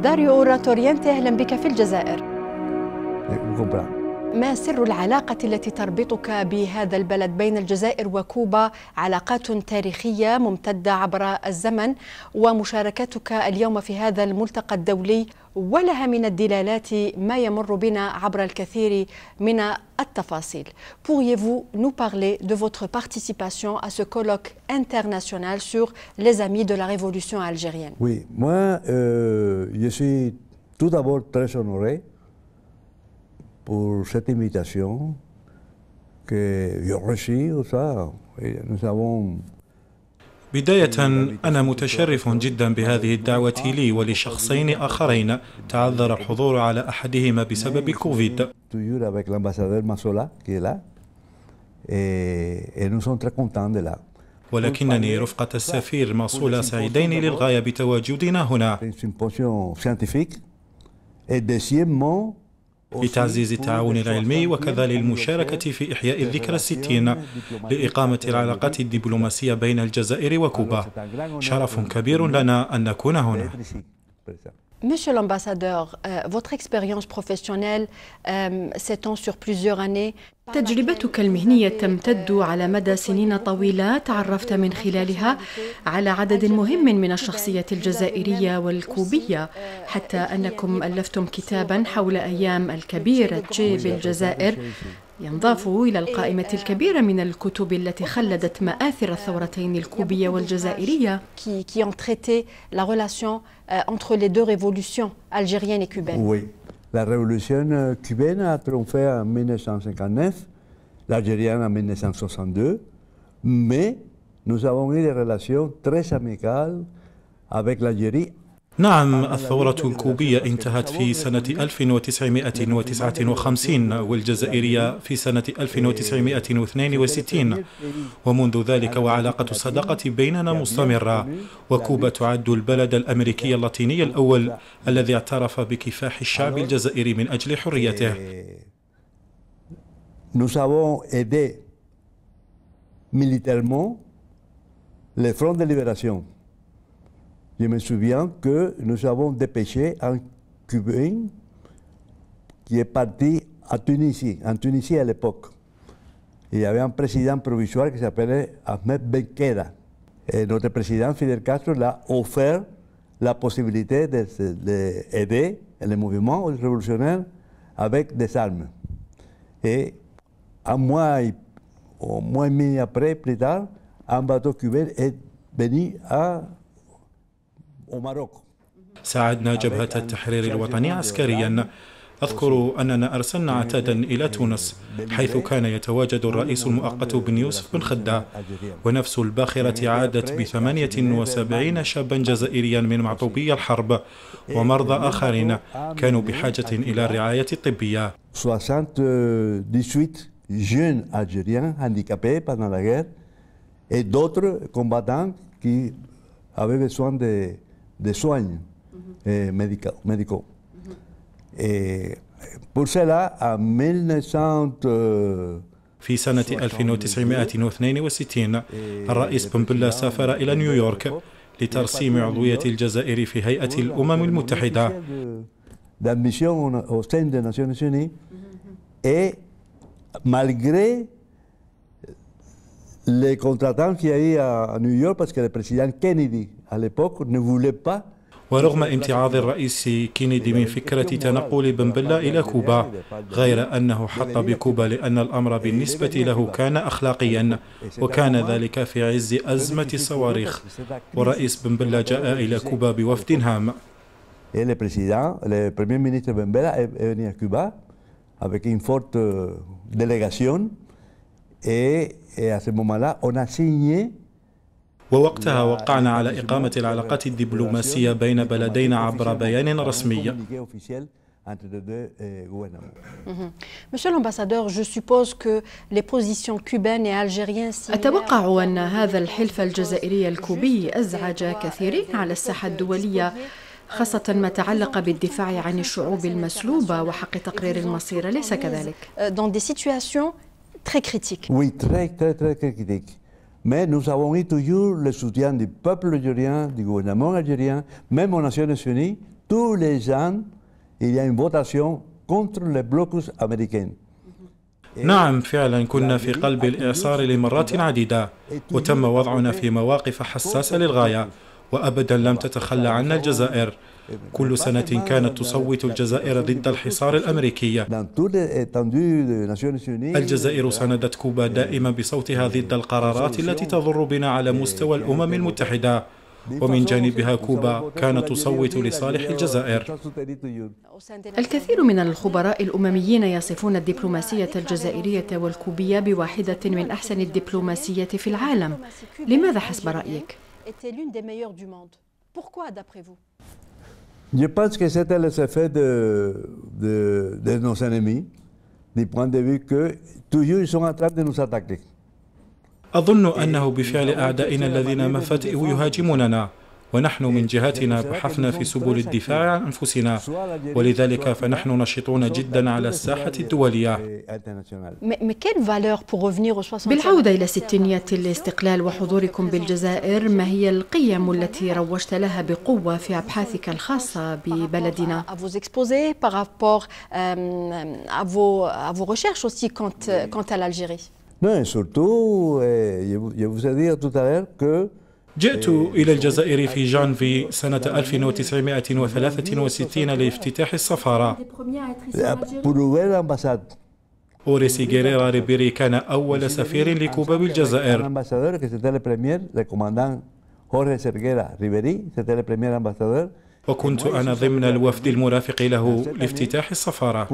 داريو اوراتوريانتي أهلا بك في الجزائر إيه، ما سر العلاقة التي تربطك بهذا البلد بين الجزائر وكوبا علاقات تاريخية ممتدة عبر الزمن ومشاركتك اليوم في هذا الملتقى الدولي ولها من الدلالات ما يمر بنا عبر الكثير من التفاصيل. Pourriez-vous nous parler de votre participation à ce colloque international sur les amis de la révolution algérienne Oui, moi euh, je suis tout d'abord très honoré pour cette invitation que j'ai reçue. Nous avons بداية أنا متشرف جدا بهذه الدعوة لي ولشخصين آخرين تعذر الحضور على أحدهما بسبب كوفيد eh, ولكنني رفقة السفير ماسولا سعيدين للغاية بتواجدنا هنا لتعزيز التعاون العلمي وكذا للمشاركة في إحياء الذكرى الستين لإقامة العلاقات الدبلوماسية بين الجزائر وكوبا شرف كبير لنا أن نكون هنا Monsieur l'ambassadeur, euh, votre expérience professionnelle euh, s'étend sur plusieurs années. تجربتك المهنية تمتد على مدى سنين طويلة تعرفت من خلالها على عدد مهم من الشخصية الجزائرية والكوبية حتى أنكم ألفتم كتابا حول أيام الكبير تشي بالجزائر Il y qui ont traité la relation euh, entre les deux révolutions algérienne et cubaine. Oui, la révolution euh, cubaine a triomphé en 1959, l'algérienne en 1962, mais nous avons eu des relations très amicales avec l'Algérie نعم الثورة الكوبية انتهت في سنة 1959 والجزائرية في سنة 1962 ومنذ ذلك وعلاقة الصداقة بيننا مستمرة وكوبا تعد البلد الأمريكي اللاتيني الأول الذي اعترف بكفاح الشعب الجزائري من أجل إيه. حريته Nous avons aidé militairement le Front de Libération. Je me souviens que nous avons dépêché un Cubain qui est parti à Tunisie, en Tunisie à l'époque. Il y avait un président provisoire qui s'appelait Ahmed Benkeda. Et notre président Fidel Castro l'a offert la possibilité d'aider le mouvement révolutionnaire avec des armes. Et un mois, au un mois et demi après, plus tard, un bateau cubain est venu à ساعدنا جبهة التحرير الوطني عسكريا أذكر أننا أرسلنا عتادا إلى تونس حيث كان يتواجد الرئيس المؤقت بن يوسف بن خدة ونفس الباخرة عادت بثمانية وسبعين شابا جزائريا من معطوبي الحرب ومرضى آخرين كانوا بحاجة إلى الرعاية الطبية pendant la guerre et d'autres combattants qui avaient besoin de, de sueño eh, médico. médico. Eh, pour cela, en 1900 في سنة 1962 الرئيس بومبلا سافر إلى نيويورك لترسيم عضوية الجزائر في هيئة الأمم المتحدة les contratants qu'il y a eu à New York, parce que le président Kennedy ورغم امتعاض الرئيس كينيدي من فكرة تنقل بنبلة إلى كوبا غير أنه حط بكوبا لأن الأمر بالنسبة له كان أخلاقيا وكان ذلك في عز أزمة الصواريخ والرئيس بنبلة جاء إلى كوبا بوفد هام avec une forte euh, délégation. Et, et à ce moment-là, on a signé ووقتها وقعنا على إقامة العلاقات الدبلوماسية بين بلدينا عبر بيان رسمي. Monsieur l'ambassadeur, je suppose que les positions cubaines et algériennes أتوقع أن هذا الحلف الجزائري الكوبي أزعج كثيرين على الساحة الدولية خاصة ما تعلق بالدفاع عن الشعوب المسلوبة وحق تقرير المصير أليس كذلك؟ euh, dans des situations très critiques. Oui, très très très critiques. Mais nous avons eu toujours le soutien du peuple algérien, du gouvernement algérien, même aux Nations Unies. Tous les ans, il y a une votation contre le blocus américain. نعم فعلا كنا في قلب الإعصار لمرات عديدة وتم وضعنا في مواقف حساسة للغاية وأبدا لم تتخلى عنا الجزائر كل سنة كانت تصوت الجزائر ضد الحصار الأمريكي الجزائر ساندت كوبا دائما بصوتها ضد القرارات التي تضر بنا على مستوى الأمم المتحدة ومن جانبها كوبا كانت تصوت لصالح الجزائر الكثير من الخبراء الأمميين يصفون الدبلوماسية الجزائرية والكوبية بواحدة من أحسن الدبلوماسية في العالم لماذا حسب رأيك؟ Je pense que c'était le fait de, de, nos ennemis, du point de vue que toujours ils sont en train de nous attaquer. أظن أنه بفعل أعدائنا الذين ونحن من إيه، جهتنا بحثنا في سبل الدفاع عن أنفسنا ولذلك فنحن نشطون جدا على الساحة الدولية إيه، بالعودة إلى ستينيات الاستقلال وحضوركم بالجزائر ما هي القيم التي روجت لها بقوة في أبحاثك الخاصة ببلدنا؟ Non, et surtout, je vous ai dit tout à l'heure que جئت إلى الجزائر في جانفي سنة 1963 لافتتاح السفارة. أوريسي غيريرا ريبيري كان أول سفير لكوبا بالجزائر. وكنت أنا ضمن الوفد المرافق له لافتتاح السفارة.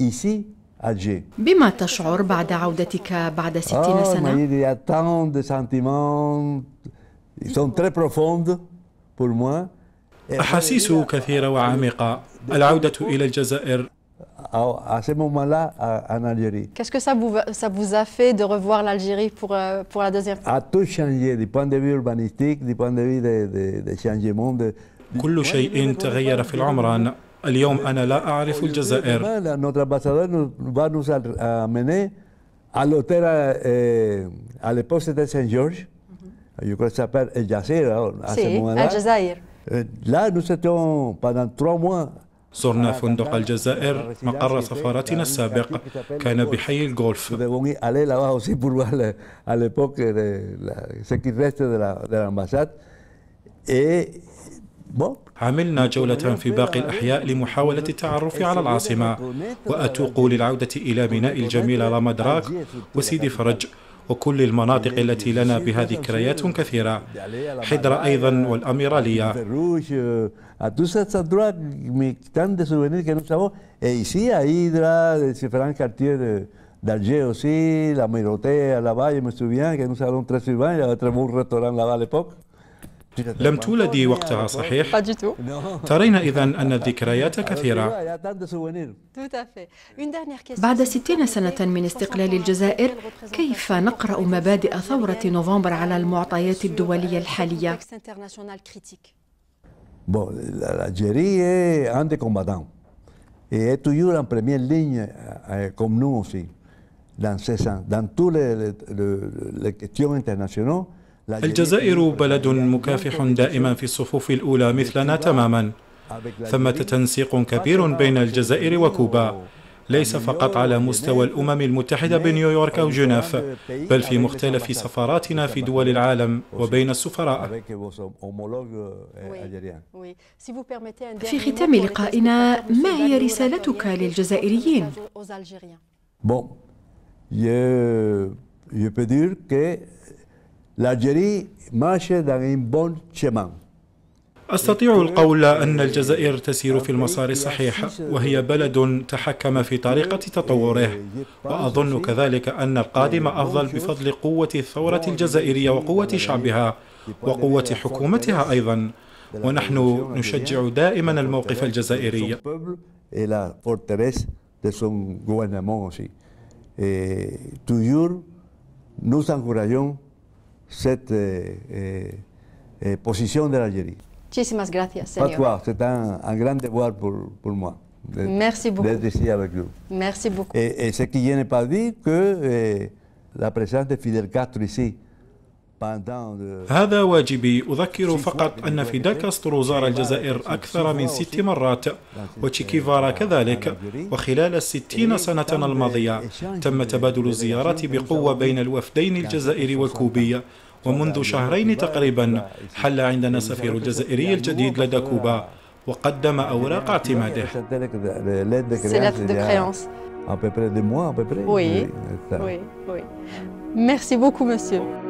Eh, بما تشعر بعد عودتك بعد ستين سنة؟ أحاسيس كثيرة وعميقة العودة إلى الجزائر à ce moment-là en Algérie. Qu'est-ce que ça vous, ça vous a fait de revoir l'Algérie pour, pour la deuxième fois A tout changé du point de vue urbanistique, du point de vue des de, de changements. De... كل شيء تغير في العمران اليوم أنا لا أعرف الجزائر à l'hôtel euh, à l'époque c'était Saint-Georges, je crois que ça s'appelle El Jazeera à si, ce moment-là. Là nous étions pendant trois mois زرنا فندق الجزائر مقر سفارتنا السابق كان بحي الجولف عملنا جولة في باقي الأحياء لمحاولة التعرف على العاصمة وأتوق للعودة إلى ميناء الجميلة رامدراك وسيدي فرج وكل المناطق التي لنا بها ذكريات كثيرة حضر أيضا والأميرالية d'Alger oh, eh, aussi, la Mirotea la Valle, je me souviens que nous allons très souvent, il y avait un très bon restaurant là-bas à l'époque. لم تولدي وقتها صحيح؟ ترين إذا أن الذكريات كثيرة بعد ستين سنة من استقلال الجزائر كيف نقرأ مبادئ ثورة نوفمبر على المعطيات الدولية الحالية؟ toujours en première ligne, euh, euh, comme nous aussi, dans ces dans les, les questions internationales. الجزائر بلد مكافح دائما في الصفوف الأولى مثلنا تماما ثمة تنسيق كبير بين الجزائر وكوبا ليس فقط على مستوى الأمم المتحدة بنيويورك أو جنيف بل في مختلف سفاراتنا في دول العالم وبين السفراء في ختام لقائنا ما هي رسالتك للجزائريين؟ لاجري ماشي داغين بون تشيمان أستطيع القول أن الجزائر تسير في المسار الصحيح وهي بلد تحكم في طريقة تطوره وأظن كذلك أن القادم أفضل بفضل قوة الثورة الجزائرية وقوة شعبها وقوة حكومتها أيضا ونحن نشجع دائما الموقف الجزائري nous encourageons cette euh, euh, eh, eh, position de l'Algérie. Muchísimas gracias, señor. c'est un, un, grand devoir pour, pour moi. Merci beaucoup. D'être ici avec nous. Merci beaucoup. Et, eh, et ce qui n'est pas dit que eh, la présence de Fidel Castro ici, هذا واجبي أذكر فقط أن فيدال كاسترو زار الجزائر أكثر من ست مرات وتشيكيفارا كذلك وخلال الستين سنة الماضية تم تبادل الزيارات بقوة بين الوفدين الجزائري والكوبي ومنذ شهرين تقريبا حل عندنا سفير الجزائري الجديد لدى كوبا وقدم أوراق اعتماده Oui, oui, oui. Merci beaucoup, monsieur.